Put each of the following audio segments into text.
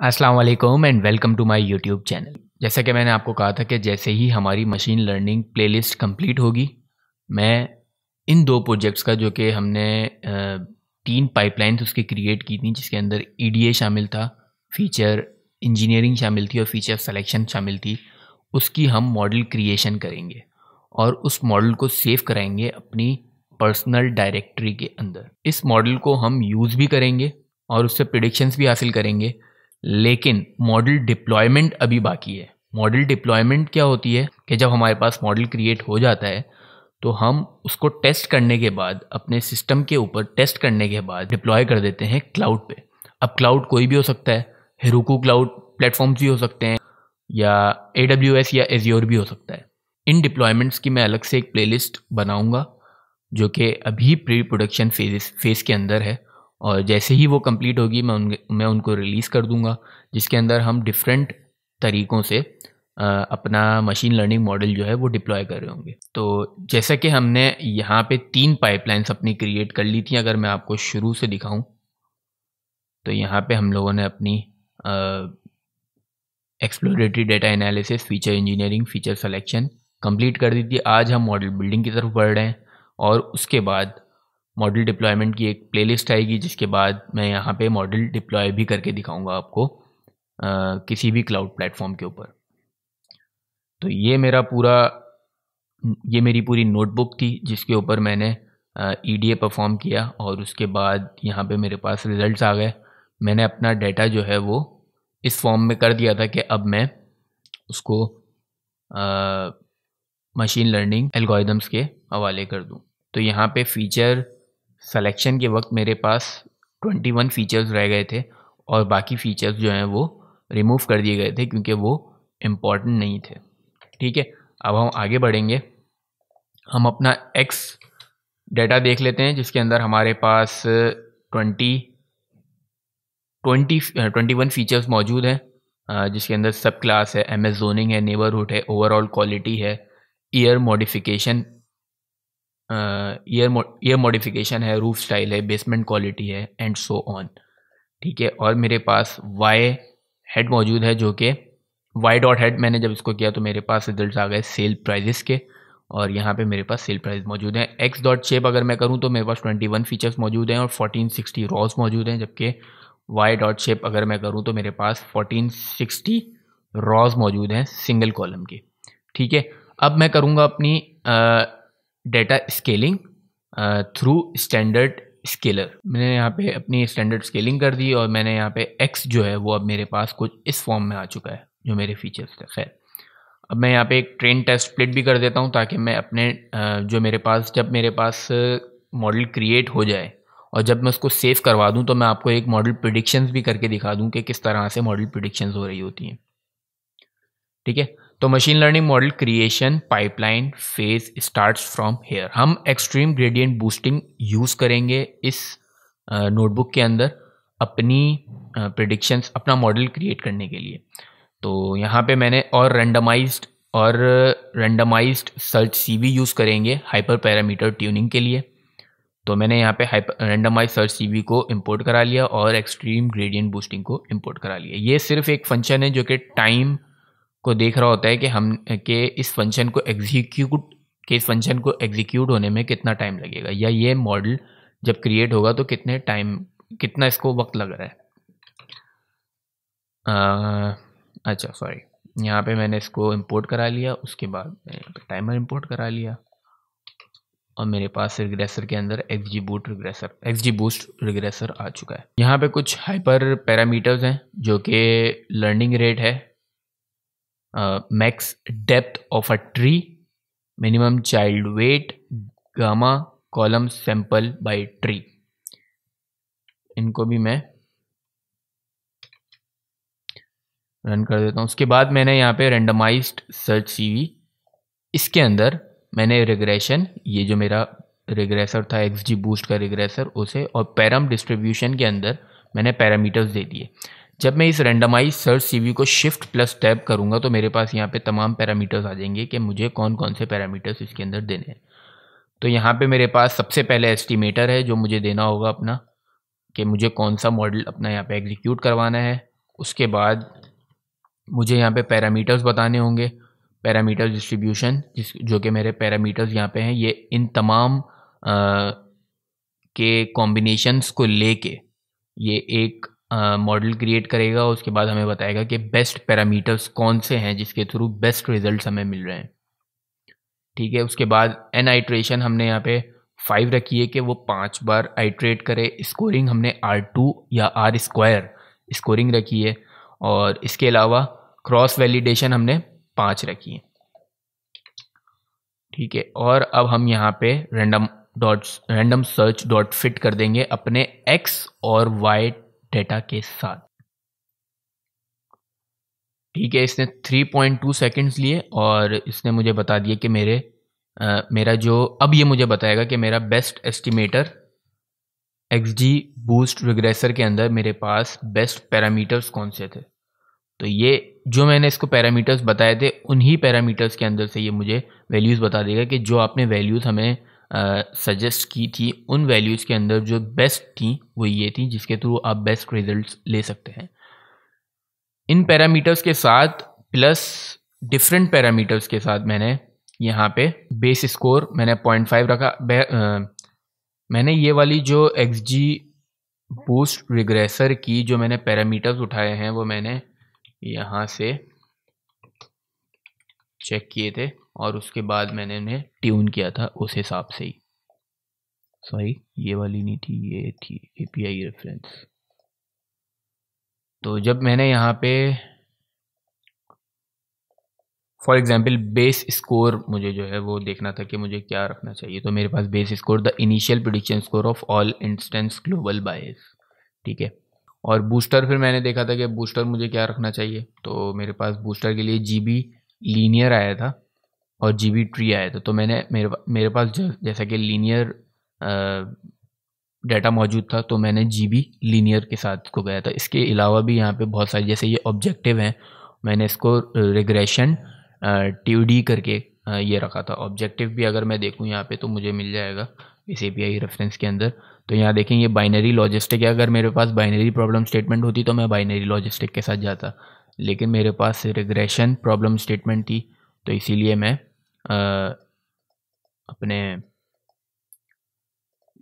अस्सलाम वालेकुम and welcome to my YouTube channel जैसा कि मैंने आपको कहा था कि जैसे ही हमारी मशीन लर्निंग प्लेलिस्ट कंप्लीट होगी मैं इन दो प्रोजेक्ट्स का जो कि हमने तीन पाइपलाइंस उसकी क्रिएट की थी जिसके अंदर ई e शामिल था फीचर इंजीनियरिंग शामिल थी और फीचर सेलेक्शन शामिल थी उसकी हम मॉडल क्रिएशन करेंगे और उस मॉडल को सेव कराएंगे अपनी पर्सनल डायरेक्टरी के अंदर इस मॉडल को हम यूज़ भी करेंगे और उससे प्रिडिक्शंस भी हासिल करेंगे लेकिन मॉडल डिप्लॉयमेंट अभी बाकी है मॉडल डिप्लॉयमेंट क्या होती है कि जब हमारे पास मॉडल क्रिएट हो जाता है तो हम उसको टेस्ट करने के बाद अपने सिस्टम के ऊपर टेस्ट करने के बाद डिप्लॉय कर देते हैं क्लाउड पे अब क्लाउड कोई भी हो सकता है हिरुकू क्लाउड प्लेटफॉर्म्स भी हो सकते हैं या ए डब्ल्यू एस या एजियोर भी हो सकता है इन डिप्लॉयमेंट्स की मैं अलग से एक प्लेलिस्ट बनाऊंगा जो कि अभी प्री प्रोडक्शन फेज फेज़ के अंदर है और जैसे ही वो कंप्लीट होगी मैं उन मैं उनको रिलीज़ कर दूंगा जिसके अंदर हम डिफरेंट तरीक़ों से अपना मशीन लर्निंग मॉडल जो है वो डिप्लॉय कर रहे होंगे तो जैसा कि हमने यहाँ पे तीन पाइपलाइंस अपनी क्रिएट कर ली थी अगर मैं आपको शुरू से दिखाऊं तो यहाँ पे हम लोगों ने अपनी exploratory data analysis feature engineering feature selection complete कर दी थी आज हम मॉडल बिल्डिंग की तरफ बढ़ रहे हैं और उसके बाद मॉडल डिप्लॉयमेंट की एक प्लेलिस्ट आएगी जिसके बाद मैं यहाँ पे मॉडल डिप्लॉय भी करके दिखाऊंगा आपको आ, किसी भी क्लाउड प्लेटफॉर्म के ऊपर तो ये मेरा पूरा ये मेरी पूरी नोटबुक थी जिसके ऊपर मैंने ई डी ए परफॉर्म किया और उसके बाद यहाँ पे मेरे पास रिजल्ट्स आ गए मैंने अपना डाटा जो है वो इस फॉर्म में कर दिया था कि अब मैं उसको मशीन लर्निंग एल्गोदम्स के हवाले कर दूँ तो यहाँ पे फीचर सेलेक्शन के वक्त मेरे पास ट्वेंटी वन फ़ीचर्स रह गए थे और बाकी फ़ीचर्स जो हैं वो रिमूव कर दिए गए थे क्योंकि वो इम्पॉर्टेंट नहीं थे ठीक है अब हम आगे बढ़ेंगे हम अपना एक्स डेटा देख लेते हैं जिसके अंदर हमारे पास twenty twenty twenty one features मौजूद हैं जिसके अंदर सब क्लास है एम एस जोनिंग है नेबरहुड है ओवरऑल क्वालिटी है year modification year year modification है रूफ स्टाइल है बेसमेंट क्वालिटी है एंड सो ऑन ठीक है और मेरे पास वाई हेड मौजूद है जो कि वाई डॉट हेड मैंने जब इसको किया तो मेरे पास रिजल्ट आ गए सेल प्राइजेस के और यहाँ पे मेरे पास सेल प्राइस मौजूद है एक्स डॉट शेप अगर मैं करूँ तो मेरे पास ट्वेंटी वन फीचर्स मौजूद हैं और फोर्टीन सिक्सटी रॉस मौजूद हैं जबकि वाई डॉट शेप अगर मैं करूँ तो मेरे पास फोर्टीन सिक्सटी रॉज मौजूद हैं सिंगल कॉलम के ठीक है अब मैं करूँगा अपनी data scaling through standard scaler मैंने यहाँ पे अपनी स्टैंडर्ड स्केलिंग कर दी और मैंने यहाँ पे एक्स जो है वो अब मेरे पास कुछ इस फॉर्म में आ चुका है जो मेरे फीचर्स थे खैर अब मैं यहाँ पे एक ट्रेन टेस्ट स्प्लिट भी कर देता हूँ ताकि मैं अपने uh, जो मेरे पास जब मेरे पास मॉडल uh, क्रिएट हो जाए और जब मैं उसको सेव करवा दूँ तो मैं आपको एक मॉडल प्रडिक्शन भी करके दिखा दूँ कि किस तरह से मॉडल प्रडिक्शन हो रही होती हैं ठीक है तो machine learning model creation pipeline phase starts from here हम एक्सट्रीम ग्रेडियंट बूस्टिंग यूज़ करेंगे इस नोटबुक के अंदर अपनी प्रडिक्शंस अपना मॉडल क्रिएट करने के लिए तो यहाँ पे मैंने और रेंडमाइज्ड और रेंडमाइज्ड सर्च सीवी यूज़ करेंगे हाइपर पैरामीटर ट्यूनिंग के लिए तो मैंने यहाँ पे रेंडमाइज सर्च सीवी को इम्पोर्ट करा लिया और एक्सट्रीम ग्रेडियंट बूस्टिंग को इम्पोर्ट करा लिया ये सिर्फ एक फंक्शन है जो कि टाइम को देख रहा होता है कि हम के इस फंक्शन को एग्जीक्यूट के इस फंक्शन को एग्जीक्यूट होने में कितना टाइम लगेगा या ये मॉडल जब क्रिएट होगा तो कितने टाइम कितना इसको वक्त लग रहा है आ, अच्छा सॉरी यहाँ पे मैंने इसको इंपोर्ट करा लिया उसके बाद टाइमर इंपोर्ट करा लिया और मेरे पास रिग्रेसर के अंदर X G boot regressor X G boost regressor आ चुका है यहाँ पे कुछ हाइपर पैरामीटर्स हैं जो कि लर्निंग रेट है max depth of a tree minimum child weight gamma column sample by tree इनको भी मैं रन कर देता हूँ उसके बाद मैंने यहाँ पे रेंडमाइज्ड सर्च सीवी इसके अंदर मैंने रिग्रेशन ये जो मेरा रिग्रेसर था एक्स जी बूस्ट का रिग्रेसर उसे और पैरम डिस्ट्रीब्यूशन के अंदर मैंने पैरामीटर्स दे दिए जब मैं इस रेंडमाइज सर्च सी को शिफ्ट प्लस टैब करूंगा तो मेरे पास यहाँ पे तमाम पैरामीटर्स आ जाएंगे कि मुझे कौन कौन से पैरामीटर्स इसके अंदर देने हैं तो यहाँ पे मेरे पास सबसे पहले एस्टिमेटर है जो मुझे देना होगा अपना कि मुझे कौन सा मॉडल अपना यहाँ पे एग्जीक्यूट करवाना है उसके बाद मुझे यहाँ पे पैरामीटर्स बताने होंगे पैरामीटर डिस्ट्रीब्यूशन जिस जो कि मेरे पैरामीटर्स यहाँ पे हैं ये इन तमाम आ, के कॉम्बिनेशंस को लेके ये एक मॉडल क्रिएट करेगा उसके बाद हमें बताएगा कि बेस्ट पैरामीटर्स कौन से हैं जिसके थ्रू बेस्ट रिजल्ट हमें मिल रहे हैं ठीक है उसके बाद एन आइट्रेशन हमने यहाँ पे फाइव रखी है कि वो पांच बार आइट्रेट करे स्कोरिंग हमने आर टू या आर स्क्वायर स्कोरिंग रखी है और इसके अलावा क्रॉस वैलिडेशन हमने पाँच रखी है ठीक है और अब हम यहाँ पे random dot random search dot fit कर देंगे अपने एक्स और वाई डेटा के साथ ठीक है इसने 3.2 सेकेंड्स लिए और इसने मुझे बता दिया कि मेरे आ, मेरा जो अब ये मुझे बताएगा कि मेरा best estimator X G boost regressor के अंदर मेरे पास बेस्ट पैरामीटर्स कौन से थे तो ये जो मैंने इसको पैरामीटर्स बताए थे उन्हीं पैरामीटर्स के अंदर से ये मुझे वैल्यूज़ बता देगा कि जो आपने वैल्यूज़ हमें सजेस्ट की थी उन वैल्यूज़ के अंदर जो बेस्ट थी वो ये थी जिसके थ्रू आप बेस्ट रिजल्ट्स ले सकते हैं इन पैरामीटर्स के साथ प्लस डिफरेंट पैरामीटर्स के साथ मैंने यहाँ पे बेस स्कोर मैंने पॉइंट फाइव रखा आ, मैंने ये वाली जो एक्स जी बूस्ट रिग्रेसर की जो मैंने पैरामीटर्स उठाए हैं वो मैंने यहाँ से चेक किए थे और उसके बाद मैंने उन्हें ट्यून किया था उस हिसाब से ही सॉरी ये वाली नहीं थी ये थी ए पी आई रेफरेंस तो जब मैंने यहाँ पे फॉर एग्ज़ाम्पल बेस स्कोर मुझे जो है वो देखना था कि मुझे क्या रखना चाहिए तो मेरे पास base score the initial prediction score of all instance global bias ठीक है और बूस्टर फिर मैंने देखा था कि बूस्टर मुझे क्या रखना चाहिए तो मेरे पास बूस्टर के लिए जी बी लीनियर आया था और जी बी ट्री आया था तो मैंने मेरे मेरे पास जैसा कि लीनियर डाटा मौजूद था तो मैंने जी बी लीनियर के साथ को गया था इसके अलावा भी यहाँ पे बहुत सारे जैसे ये ऑब्जेक्टिव हैं मैंने इसको रिग्रेशन ट्यू डी करके ये रखा था ऑब्जेक्टिव भी अगर मैं देखूँ यहाँ पे तो मुझे मिल जाएगा इस ए पी आई रेफरेंस के अंदर तो यहाँ देखें ये बाइनरी लॉजिस्टिक है अगर मेरे पास बाइनरी प्रॉब्लम स्टेटमेंट होती तो मैं बाइनरी लॉजिस्टिक के साथ जाता लेकिन मेरे पास रिग्रेशन प्रॉब्लम स्टेटमेंट थी तो इसीलिए मैं अपने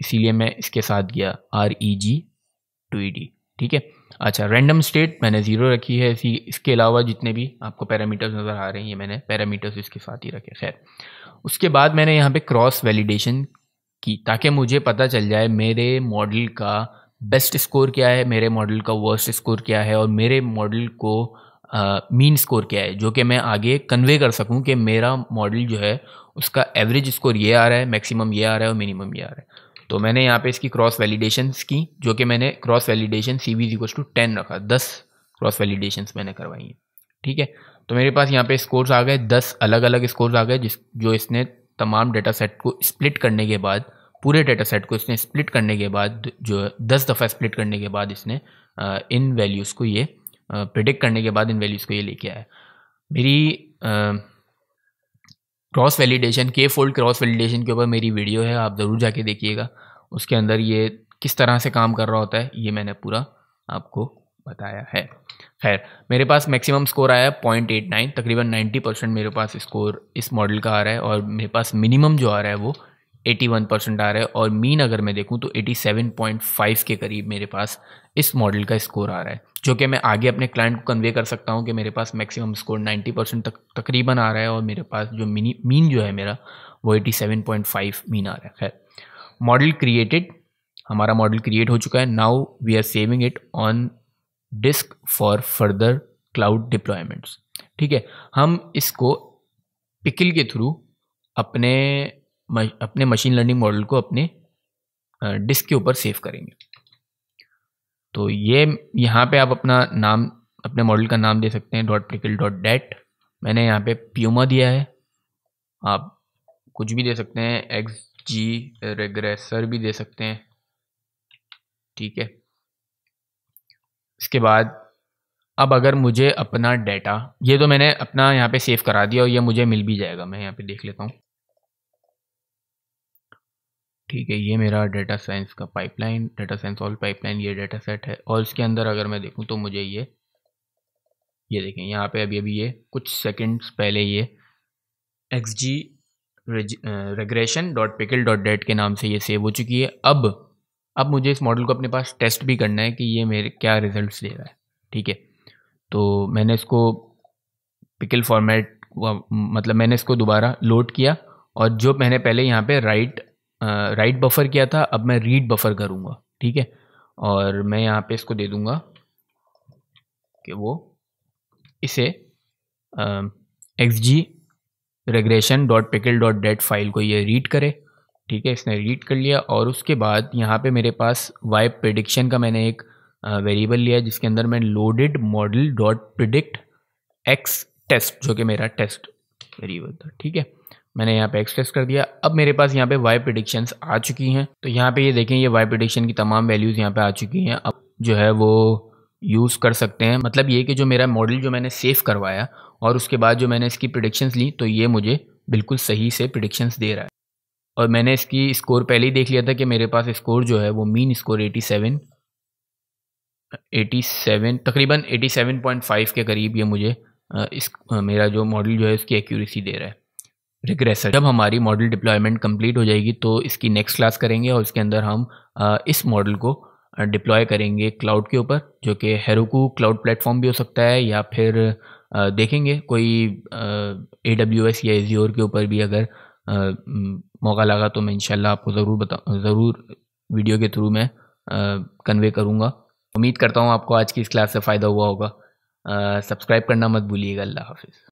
इसीलिए मैं इसके साथ गया R E G two E D ठीक है अच्छा रैंडम स्टेट मैंने ज़ीरो रखी है इसी इसके अलावा जितने भी आपको पैरामीटर्स नज़र आ रहे हैं ये मैंने पैरामीटर्स इसके साथ ही रखे खैर उसके बाद मैंने यहाँ पे क्रॉस वैलिडेशन की ताकि मुझे पता चल जाए मेरे मॉडल का बेस्ट स्कोर क्या है मेरे मॉडल का वर्स्ट स्कोर क्या है और मेरे मॉडल को मीन स्कोर क्या है जो कि मैं आगे कन्वे कर सकूं कि मेरा मॉडल जो है उसका एवरेज स्कोर ये आ रहा है मैक्सिमम ये आ रहा है और मिनिमम ये आ रहा है तो मैंने यहाँ पे इसकी क्रॉस वैलिडेशन की जो कि मैंने cross validation C V equals to ten रखा दस क्रॉस वैलिडेशन मैंने करवाई हैं ठीक है तो मेरे पास यहाँ पे स्कोर्स आ गए दस अलग अलग स्कोर्स आ गए जिस जो इसने तमाम डेटा सेट को स्प्लिट करने के बाद पूरे डेटा सेट को इसने स्प्लिट करने के बाद जो दस दफ़ा स्प्लिट करने के बाद इसने इन वैल्यूज़ को ये प्रिडिक्ट करने के बाद इन वैल्यूज़ को ये लेके आया मेरी क्रॉस वैलिडेशन के फोल्ड क्रॉस वैलिडेशन के ऊपर मेरी वीडियो है आप ज़रूर जाके देखिएगा उसके अंदर ये किस तरह से काम कर रहा होता है ये मैंने पूरा आपको बताया है खैर मेरे पास मैक्सिमम स्कोर आया है पॉइंट एट नाइन तकरीबन नाइन्टी परसेंट मेरे पास स्कोर इस मॉडल का आ रहा है और मेरे पास मिनिमम जो आ रहा है वो एटी वन परसेंट आ रहा है और मीन अगर मैं देखूं तो एटी सेवन पॉइंट फाइव के करीब मेरे पास इस मॉडल का स्कोर आ रहा है जो कि मैं आगे अपने क्लाइंट को कन्वे कर सकता हूं कि मेरे पास मैक्सिमम स्कोर नाइन्टी परसेंट तक तकरीबन आ रहा है और मेरे पास जो मिनी मीन जो है मेरा वो eighty seven point five mean आ रहा है खैर मॉडल क्रिएटेड हमारा मॉडल क्रिएट हो चुका है now we are saving it on disk for further cloud deployments ठीक है हम इसको पिकल के थ्रू अपने अपने मशीन लर्निंग मॉडल को अपने डिस्क के ऊपर सेव करेंगे तो ये यहाँ पे आप अपना नाम अपने मॉडल का नाम दे सकते हैं डॉट प्रिकल डॉट डेट मैंने यहाँ पे प्यूमा दिया है आप कुछ भी दे सकते हैं एक्स जी रेग्रेसर भी दे सकते हैं ठीक है इसके बाद अब अगर मुझे अपना डेटा ये तो मैंने अपना यहाँ पे सेव करा दिया और ये मुझे मिल भी जाएगा मैं यहाँ पे देख लेता हूँ ठीक है ये मेरा डेटा साइंस का pipeline data science all pipeline ये डेटा सेट है और इसके अंदर अगर मैं देखूँ तो मुझे ये ये देखें यहाँ पे अभी अभी ये कुछ सेकंड्स पहले ये X G regression dot pickle dot dat के नाम से ये सेव हो चुकी है अब अब मुझे इस मॉडल को अपने पास टेस्ट भी करना है कि ये मेरे क्या रिजल्ट दे रहा है ठीक है तो मैंने इसको पिकल फॉर्मेट मतलब मैंने इसको दोबारा लोड किया और जो मैंने पहले यहाँ पे राइट राइट बफर किया था अब मैं रीड बफर करूँगा ठीक है और मैं यहाँ पे इसको दे दूँगा कि वो इसे X G regression dot pickle dot dat file को ये रीड करे ठीक है इसने रीड कर लिया और उसके बाद यहाँ पे मेरे पास वाइब प्रडिक्शन का मैंने एक वेरिएबल लिया जिसके अंदर मैं loaded model dot predict X test जो कि मेरा टेस्ट वेरिएबल था ठीक है मैंने यहाँ पे एक्सप्रेस कर दिया अब मेरे पास यहाँ पे वाई प्रिडिक्शंस आ चुकी हैं तो यहाँ पे ये देखें ये वाई प्रिडिक्शन की तमाम वैल्यूज़ यहाँ पे आ चुकी हैं अब जो है वो यूज़ कर सकते हैं मतलब ये कि जो मेरा मॉडल जो मैंने सेव करवाया और उसके बाद जो मैंने इसकी प्रिडिक्शंस ली तो ये मुझे बिल्कुल सही से प्रिडिक्शंस दे रहा है और मैंने इसकी स्कोर पहले ही देख लिया था कि मेरे पास स्कोर जो है वो मीन स्कोर एटी सेवन तकरीबन फाइव के करीब ये मुझे इस मेरा जो मॉडल जो है उसकी एक्यूरेसी दे रहा है रिग्रेसर जब हमारी मॉडल डिप्लॉयमेंट कंप्लीट हो जाएगी तो इसकी नेक्स्ट क्लास करेंगे और उसके अंदर हम इस मॉडल को डिप्लॉय करेंगे क्लाउड के ऊपर जो कि हेरोकू क्लाउड प्लेटफॉर्म भी हो सकता है या फिर देखेंगे कोई ए डब्ल्यू एस या एजियोर के ऊपर भी अगर मौका लगा तो मैं इनशाला आपको ज़रूर बता ज़रूर वीडियो के थ्रू मैं कन्वे करूँगा उम्मीद करता हूँ आपको आज की इस क्लास से फ़ायदा हुआ होगा सब्सक्राइब करना मत भूलिएगा अल्लाह हाफिज़